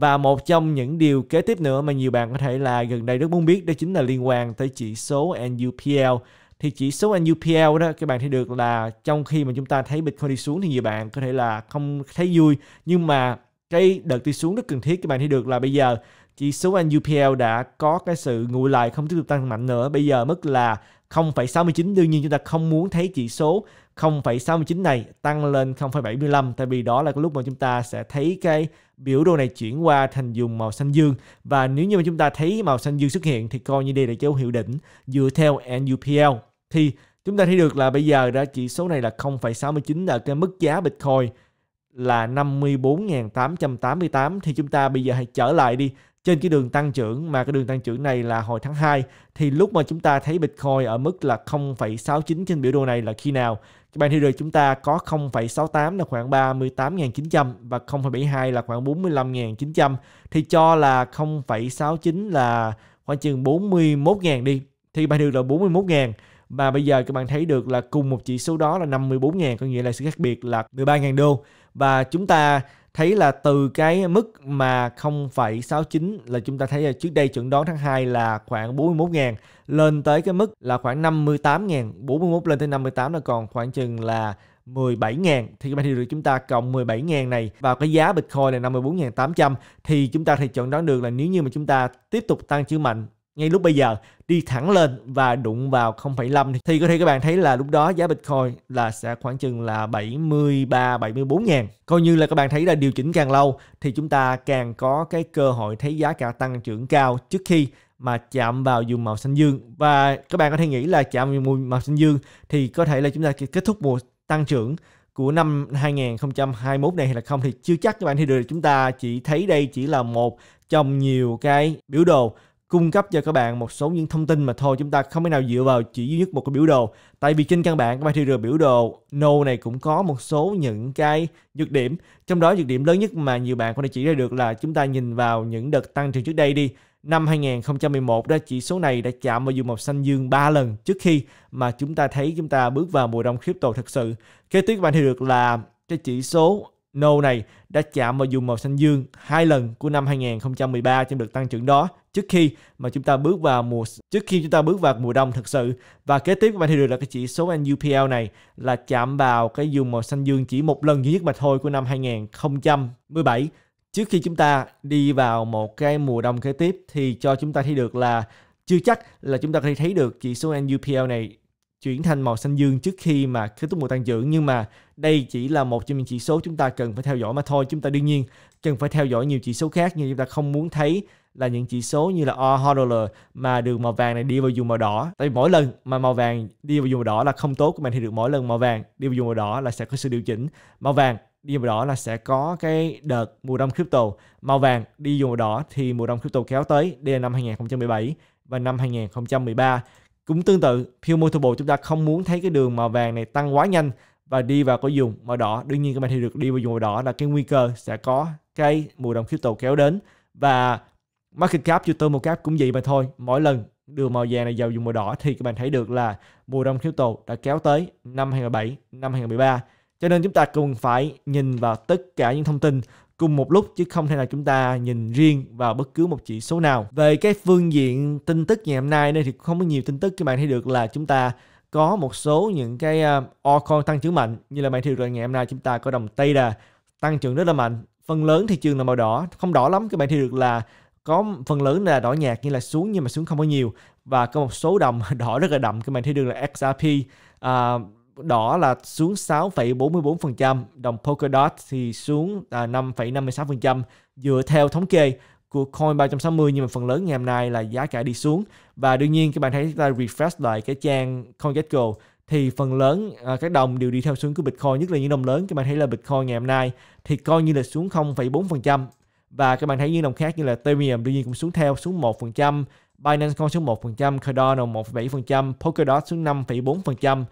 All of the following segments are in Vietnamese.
Và một trong những điều kế tiếp nữa mà nhiều bạn có thể là gần đây rất muốn biết đó chính là liên quan tới chỉ số NUPL. Thì chỉ số NUPL đó các bạn thấy được là trong khi mà chúng ta thấy Bitcoin đi xuống thì nhiều bạn có thể là không thấy vui nhưng mà cái đợt đi xuống rất cần thiết các bạn thấy được là bây giờ chỉ số NUPL đã có cái sự nguội lại không tiếp tục tăng mạnh nữa bây giờ mức là 0,69 đương nhiên chúng ta không muốn thấy chỉ số 0,69 này tăng lên 0,75 tại vì đó là cái lúc mà chúng ta sẽ thấy cái biểu đồ này chuyển qua thành dùng màu xanh dương và nếu như mà chúng ta thấy màu xanh dương xuất hiện thì coi như đây là dấu hiệu đỉnh dựa theo NUPL thì chúng ta thấy được là bây giờ đã chỉ số này là 0,69 ở cái mức giá Bitcoin là 54.888 thì chúng ta bây giờ hãy trở lại đi trên cái đường tăng trưởng mà cái đường tăng trưởng này là hồi tháng 2 thì lúc mà chúng ta thấy Bitcoin ở mức là 0,69 trên biểu đồ này là khi nào Japan Hero chúng ta có 0,68 là khoảng 38.900 và 0,72 là khoảng 45.900 thì cho là 0,69 là khoảng chừng 41.000 đi thì bạn được là 41.000 và bây giờ các bạn thấy được là cùng một chỉ số đó là 54.000 có nghĩa là sự khác biệt là 13.000 đô và chúng ta thấy là từ cái mức mà 0,69 là chúng ta thấy là trước đây chuẩn đoán tháng 2 là khoảng 41.000 lên tới cái mức là khoảng 58.000, 41 lên tới 58 là còn khoảng chừng là 17.000 thì các bạn được chúng ta cộng 17.000 này vào cái giá Bitcoin là 54.800 thì chúng ta thì chuẩn đoán được là nếu như mà chúng ta tiếp tục tăng chứ mạnh ngay lúc bây giờ đi thẳng lên và đụng vào 0,5 thì có thể các bạn thấy là lúc đó giá Bitcoin là sẽ khoảng chừng là 73 74 ngàn. Coi như là các bạn thấy là điều chỉnh càng lâu thì chúng ta càng có cái cơ hội thấy giá cả tăng trưởng cao trước khi mà chạm vào vùng màu xanh dương và các bạn có thể nghĩ là chạm vào vùng màu xanh dương thì có thể là chúng ta kết thúc mùa tăng trưởng của năm 2021 này hay là không thì chưa chắc các bạn thì được chúng ta chỉ thấy đây chỉ là một trong nhiều cái biểu đồ cung cấp cho các bạn một số những thông tin mà thôi chúng ta không thể nào dựa vào chỉ duy nhất một cái biểu đồ tại vì trên căn bản các bạn thì rửa biểu đồ node này cũng có một số những cái nhược điểm trong đó nhược điểm lớn nhất mà nhiều bạn có thể chỉ ra được là chúng ta nhìn vào những đợt tăng trưởng trước đây đi năm 2011 đó chỉ số này đã chạm vào dù màu xanh dương 3 lần trước khi mà chúng ta thấy chúng ta bước vào mùa đông crypto thật sự kế tiếp các bạn thì được là cái chỉ số No này đã chạm vào vùng màu xanh dương hai lần của năm 2013 trong đợt tăng trưởng đó trước khi mà chúng ta bước vào mùa trước khi chúng ta bước vào mùa đông thực sự và kế tiếp các bạn thấy được là cái chỉ số NUPL này là chạm vào cái vùng màu xanh dương chỉ một lần duy nhất mà thôi của năm 2017 trước khi chúng ta đi vào một cái mùa đông kế tiếp thì cho chúng ta thấy được là chưa chắc là chúng ta có thể thấy được chỉ số NUPL này chuyển thành màu xanh dương trước khi mà kết thúc mùa tăng trưởng nhưng mà đây chỉ là một trong những chỉ số chúng ta cần phải theo dõi mà thôi chúng ta đương nhiên cần phải theo dõi nhiều chỉ số khác nhưng chúng ta không muốn thấy là những chỉ số như là RHDL mà đường màu vàng này đi vào dùng màu đỏ tại vì mỗi lần mà màu vàng đi vào dùng màu đỏ là không tốt của mình thì được mỗi lần màu vàng đi vào dùng màu đỏ là sẽ có sự điều chỉnh màu vàng đi vào đỏ là sẽ có cái đợt mùa đông crypto màu vàng đi vào đỏ thì mùa đông crypto kéo tới đây là năm 2017 và năm 2013 cũng tương tự, Pure Multiple chúng ta không muốn thấy cái đường màu vàng này tăng quá nhanh và đi vào cái dùng màu đỏ. Đương nhiên các bạn thì được đi vào dùng màu đỏ là cái nguy cơ sẽ có cái mùa đồng crypto kéo đến và market cap Twitter một cap cũng vậy mà thôi. Mỗi lần đường màu vàng này vào dùng màu đỏ thì các bạn thấy được là mùa đông crypto đã kéo tới năm 2017, năm 2013. Cho nên chúng ta cần phải nhìn vào tất cả những thông tin cùng một lúc chứ không thể nào chúng ta nhìn riêng vào bất cứ một chỉ số nào. Về cái phương diện tin tức ngày hôm nay đây thì không có nhiều tin tức các bạn thấy được là chúng ta có một số những cái altcoin à, tăng trưởng mạnh như là bạn thấy được là ngày hôm nay chúng ta có đồng tây đà tăng trưởng rất là mạnh phần lớn thị trường là màu đỏ không đỏ lắm các bạn thấy được là có phần lớn là đỏ nhạt như là xuống nhưng mà xuống không có nhiều và có một số đồng đỏ rất là đậm các bạn thấy được là XRP uh, à, đỏ là xuống 6,44%, đồng Polkadot thì xuống à, 5,56% dựa theo thống kê của coin 360 nhưng mà phần lớn ngày hôm nay là giá cả đi xuống và đương nhiên các bạn thấy chúng ta refresh lại cái trang CoinGecko thì phần lớn à, các đồng đều đi theo xuống của Bitcoin nhất là những đồng lớn các bạn thấy là Bitcoin ngày hôm nay thì coi như là xuống 0,4% và các bạn thấy những đồng khác như là Ethereum đương nhiên cũng xuống theo xuống 1%, Binance Coin xuống 1%, Cardano 1,7%, Polkadot xuống 5,4%,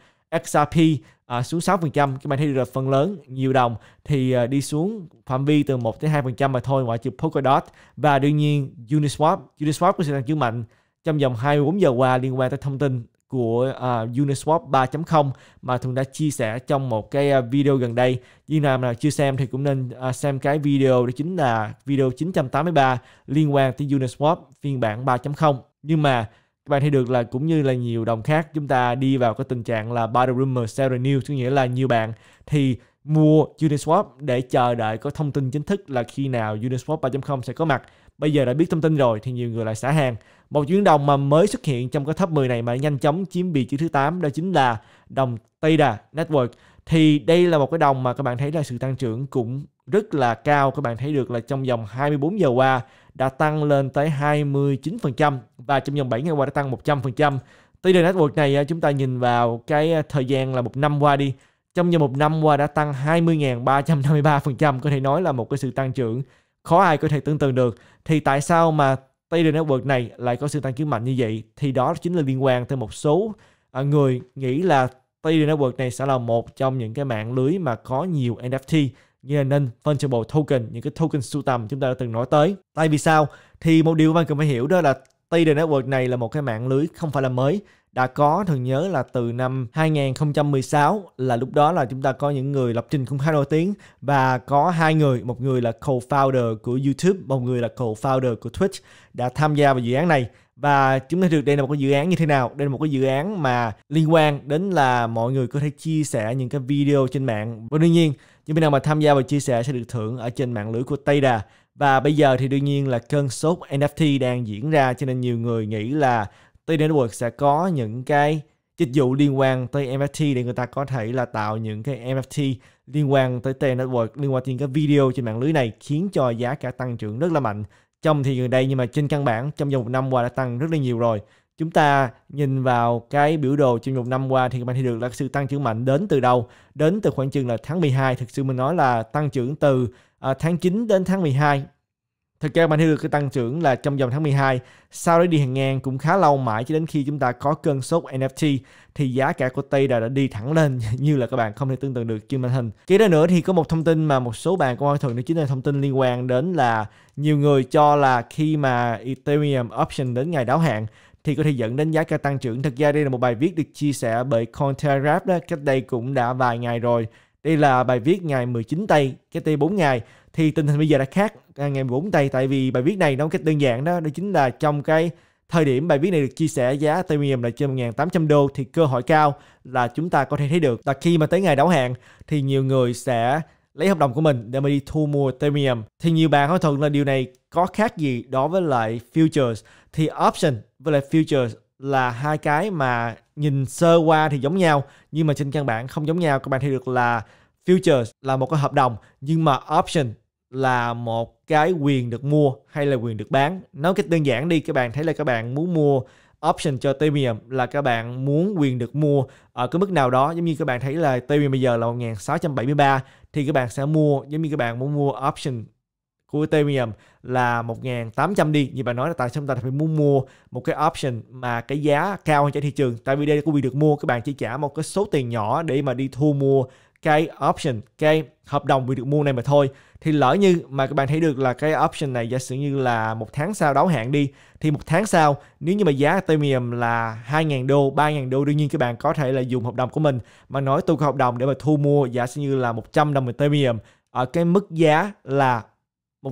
XRP à, xuống 6%. Các bạn thấy được phần lớn nhiều đồng thì à, đi xuống phạm vi từ 1 tới 2% mà thôi ngoại trừ Polkadot và đương nhiên Uniswap. Uniswap cũng sẽ tăng trưởng mạnh trong vòng 24 giờ qua liên quan tới thông tin của uh, Uniswap 3.0 mà thường đã chia sẻ trong một cái à, video gần đây. Như nào nào chưa xem thì cũng nên uh, xem cái video đó chính là video 983 liên quan tới Uniswap phiên bản 3.0. Nhưng mà các bạn thấy được là cũng như là nhiều đồng khác chúng ta đi vào cái tình trạng là buy the rumor sell the news có nghĩa là nhiều bạn thì mua Uniswap để chờ đợi có thông tin chính thức là khi nào Uniswap 3.0 sẽ có mặt bây giờ đã biết thông tin rồi thì nhiều người lại xả hàng một chuyến đồng mà mới xuất hiện trong cái top 10 này mà nhanh chóng chiếm vị trí thứ 8 đó chính là đồng Teda Network thì đây là một cái đồng mà các bạn thấy là sự tăng trưởng cũng rất là cao các bạn thấy được là trong vòng 24 giờ qua đã tăng lên tới 29% và trong vòng 7 ngày qua đã tăng 100%. TD Network này à, chúng ta nhìn vào cái à, thời gian là một năm qua đi. Trong vòng một năm qua đã tăng 20.353%, có thể nói là một cái sự tăng trưởng khó ai có thể tưởng tượng được. Thì tại sao mà TD Network này lại có sự tăng trưởng mạnh như vậy? Thì đó chính là liên quan tới một số à, người nghĩ là TD Network này sẽ là một trong những cái mạng lưới mà có nhiều NFT như là nên phân bộ token những cái token sưu tầm chúng ta đã từng nói tới tại vì sao thì một điều các bạn cần phải hiểu đó là Tidal Network này là một cái mạng lưới không phải là mới đã có thường nhớ là từ năm 2016 là lúc đó là chúng ta có những người lập trình cũng khá nổi tiếng và có hai người một người là co-founder của YouTube một người là co-founder của Twitch đã tham gia vào dự án này và chúng ta được đây là một cái dự án như thế nào đây là một cái dự án mà liên quan đến là mọi người có thể chia sẻ những cái video trên mạng và đương nhiên những bên nào mà tham gia và chia sẻ sẽ được thưởng ở trên mạng lưới của Tayda. Và bây giờ thì đương nhiên là cơn sốt NFT đang diễn ra cho nên nhiều người nghĩ là Tayda Network sẽ có những cái dịch vụ liên quan tới NFT để người ta có thể là tạo những cái NFT liên quan tới T Network, liên quan đến những cái video trên mạng lưới này khiến cho giá cả tăng trưởng rất là mạnh trong thì gần đây nhưng mà trên căn bản trong vòng một năm qua đã tăng rất là nhiều rồi chúng ta nhìn vào cái biểu đồ trong một năm qua thì các bạn thấy được là sự tăng trưởng mạnh đến từ đâu? Đến từ khoảng chừng là tháng 12, thực sự mình nói là tăng trưởng từ à, tháng 9 đến tháng 12. Thực ra các bạn thấy được cái tăng trưởng là trong vòng tháng 12, sau đó đi hàng ngang cũng khá lâu mãi cho đến khi chúng ta có cơn sốt NFT thì giá cả của Tây đã đi thẳng lên như là các bạn không thể tưởng tượng được trên màn hình. Kế đó nữa thì có một thông tin mà một số bạn cũng hỏi thường đó chính là thông tin liên quan đến là nhiều người cho là khi mà Ethereum option đến ngày đáo hạn thì có thể dẫn đến giá cả tăng trưởng. Thật ra đây là một bài viết được chia sẻ bởi Conterrap đó, cách đây cũng đã vài ngày rồi. Đây là bài viết ngày 19 tây, cách đây 4 ngày. Thì tình hình bây giờ đã khác à, ngày 4 tây tại vì bài viết này nó cách đơn giản đó, đó chính là trong cái thời điểm bài viết này được chia sẻ giá Ethereum là trên 1.800 đô thì cơ hội cao là chúng ta có thể thấy được là khi mà tới ngày đáo hạn thì nhiều người sẽ lấy hợp đồng của mình để mà đi thu mua Ethereum thì nhiều bạn hỏi thuận là điều này có khác gì đối với lại futures thì option với lại futures là hai cái mà nhìn sơ qua thì giống nhau nhưng mà trên căn bản không giống nhau các bạn thấy được là futures là một cái hợp đồng nhưng mà option là một cái quyền được mua hay là quyền được bán nói cách đơn giản đi các bạn thấy là các bạn muốn mua option cho Ethereum là các bạn muốn quyền được mua ở cái mức nào đó giống như các bạn thấy là Ethereum bây giờ là 1673 thì các bạn sẽ mua giống như các bạn muốn mua option của Ethereum là 1.800 đi như bạn nói là tại sao chúng ta phải muốn mua một cái option mà cái giá cao hơn trên thị trường tại vì đây quý vị được mua các bạn chỉ trả một cái số tiền nhỏ để mà đi thu mua cái option cái hợp đồng bị được mua này mà thôi thì lỡ như mà các bạn thấy được là cái option này giả sử như là một tháng sau đáo hạn đi thì một tháng sau nếu như mà giá Ethereum là 2.000 đô 3.000 đô đương nhiên các bạn có thể là dùng hợp đồng của mình mà nói tôi có hợp đồng để mà thu mua giả sử như là 100 đồng Ethereum ở cái mức giá là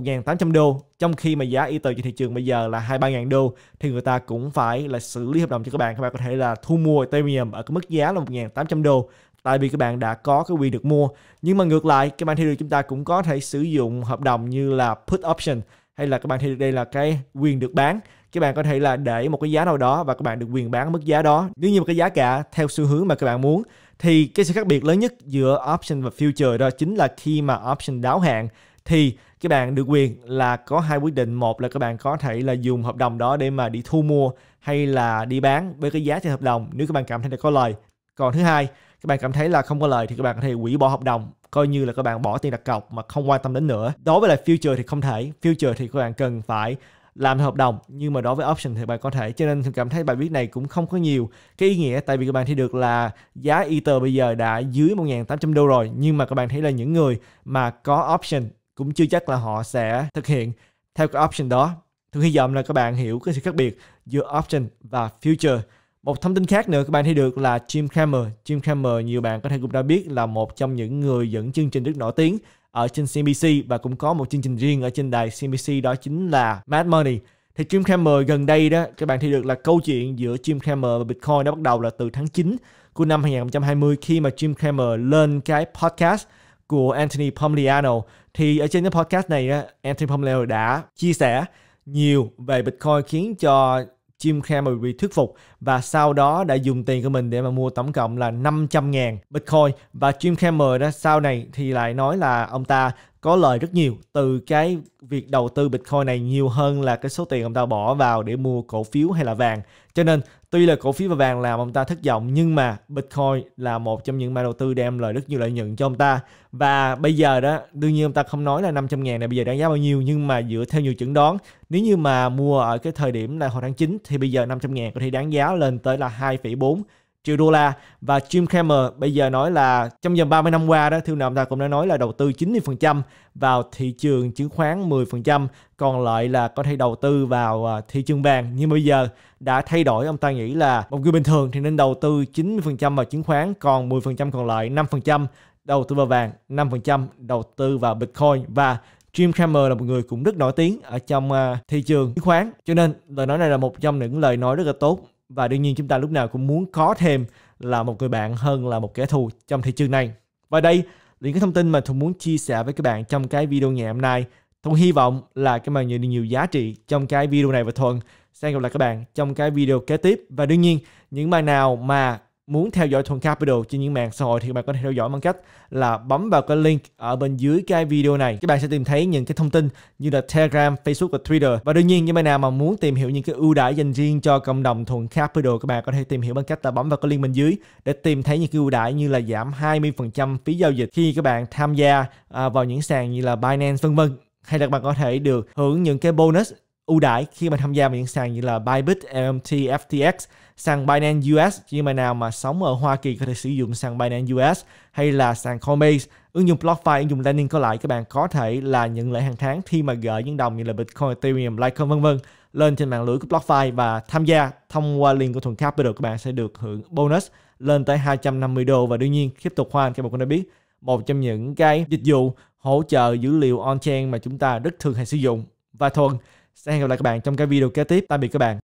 1.800 đô trong khi mà giá Ether trên thị trường bây giờ là 23.000 đô thì người ta cũng phải là xử lý hợp đồng cho các bạn các bạn có thể là thu mua Ethereum ở cái mức giá là 1.800 đô tại vì các bạn đã có cái quyền được mua nhưng mà ngược lại các bạn thấy được chúng ta cũng có thể sử dụng hợp đồng như là put option hay là các bạn thấy được đây là cái quyền được bán các bạn có thể là để một cái giá nào đó và các bạn được quyền bán mức giá đó nếu như một cái giá cả theo xu hướng mà các bạn muốn thì cái sự khác biệt lớn nhất giữa option và future đó chính là khi mà option đáo hạn thì các bạn được quyền là có hai quyết định một là các bạn có thể là dùng hợp đồng đó để mà đi thu mua hay là đi bán với cái giá trên hợp đồng nếu các bạn cảm thấy là có lời còn thứ hai các bạn cảm thấy là không có lời thì các bạn có thể hủy bỏ hợp đồng coi như là các bạn bỏ tiền đặt cọc mà không quan tâm đến nữa đối với lại future thì không thể future thì các bạn cần phải làm hợp đồng nhưng mà đối với option thì bạn có thể cho nên cảm thấy bài viết này cũng không có nhiều cái ý nghĩa tại vì các bạn thấy được là giá Ether bây giờ đã dưới 1.800 đô rồi nhưng mà các bạn thấy là những người mà có option cũng chưa chắc là họ sẽ thực hiện theo cái option đó. Tôi hy vọng là các bạn hiểu cái sự khác biệt giữa option và future. Một thông tin khác nữa các bạn thấy được là Jim Cramer. Jim Cramer nhiều bạn có thể cũng đã biết là một trong những người dẫn chương trình rất nổi tiếng ở trên CNBC và cũng có một chương trình riêng ở trên đài CNBC đó chính là Mad Money. Thì Jim Cramer gần đây đó các bạn thấy được là câu chuyện giữa Jim Cramer và Bitcoin đã bắt đầu là từ tháng 9 của năm 2020 khi mà Jim Cramer lên cái podcast của Anthony Pomliano thì ở trên cái podcast này Anthony Pomliano đã chia sẻ nhiều về Bitcoin khiến cho Jim Cramer bị thuyết phục và sau đó đã dùng tiền của mình để mà mua tổng cộng là 500 ngàn Bitcoin và Jim Cramer đó sau này thì lại nói là ông ta có lời rất nhiều từ cái việc đầu tư Bitcoin này nhiều hơn là cái số tiền ông ta bỏ vào để mua cổ phiếu hay là vàng. Cho nên tuy là cổ phiếu và vàng làm ông ta thất vọng nhưng mà Bitcoin là một trong những mã đầu tư đem lời rất nhiều lợi nhuận cho ông ta. Và bây giờ đó, đương nhiên ông ta không nói là 500 ngàn này bây giờ đáng giá bao nhiêu nhưng mà dựa theo nhiều chẩn đoán nếu như mà mua ở cái thời điểm là hồi tháng 9 thì bây giờ 500 ngàn có thể đáng giá lên tới là 2,4 triệu đô la và Jim Cramer bây giờ nói là trong vòng 30 năm qua đó thương nào ta cũng đã nói là đầu tư 90% vào thị trường chứng khoán 10% còn lại là có thể đầu tư vào à, thị trường vàng nhưng bây giờ đã thay đổi ông ta nghĩ là một người bình thường thì nên đầu tư 90% vào chứng khoán còn 10% còn lại 5% đầu tư vào vàng 5% đầu tư vào Bitcoin và Jim Cramer là một người cũng rất nổi tiếng ở trong à, thị trường chứng khoán cho nên lời nói này là một trong những lời nói rất là tốt và đương nhiên chúng ta lúc nào cũng muốn có thêm là một người bạn hơn là một kẻ thù trong thị trường này. Và đây là những cái thông tin mà Tùng muốn chia sẻ với các bạn trong cái video ngày hôm nay. Tùng hy vọng là các bạn nhận được nhiều giá trị trong cái video này và Thuận sẽ gặp lại các bạn trong cái video kế tiếp. Và đương nhiên, những bạn nào mà muốn theo dõi thuận Capital trên những mạng xã hội thì các bạn có thể theo dõi bằng cách là bấm vào cái link ở bên dưới cái video này. Các bạn sẽ tìm thấy những cái thông tin như là Telegram, Facebook và Twitter. Và đương nhiên những bạn nào mà muốn tìm hiểu những cái ưu đãi dành riêng cho cộng đồng thuận Capital các bạn có thể tìm hiểu bằng cách là bấm vào cái link bên dưới để tìm thấy những cái ưu đãi như là giảm 20% phí giao dịch khi các bạn tham gia à, vào những sàn như là Binance vân vân hay là các bạn có thể được hưởng những cái bonus ưu đãi khi mà tham gia vào những sàn như là Bybit, LMT, FTX sàn Binance US nhưng mà nào mà sống ở Hoa Kỳ có thể sử dụng sàn Binance US hay là sàn Coinbase ứng dụng BlockFi ứng dụng Lightning có lại các bạn có thể là nhận lợi hàng tháng khi mà gửi những đồng như là Bitcoin Ethereum Litecoin vân vân lên trên mạng lưới của BlockFi và tham gia thông qua link của Thuận Capital các bạn sẽ được hưởng bonus lên tới 250 đô và đương nhiên tiếp tục hoàn các bạn cũng đã biết một trong những cái dịch vụ hỗ trợ dữ liệu on-chain mà chúng ta rất thường hay sử dụng và thuần sẽ hẹn gặp lại các bạn trong cái video kế tiếp tạm biệt các bạn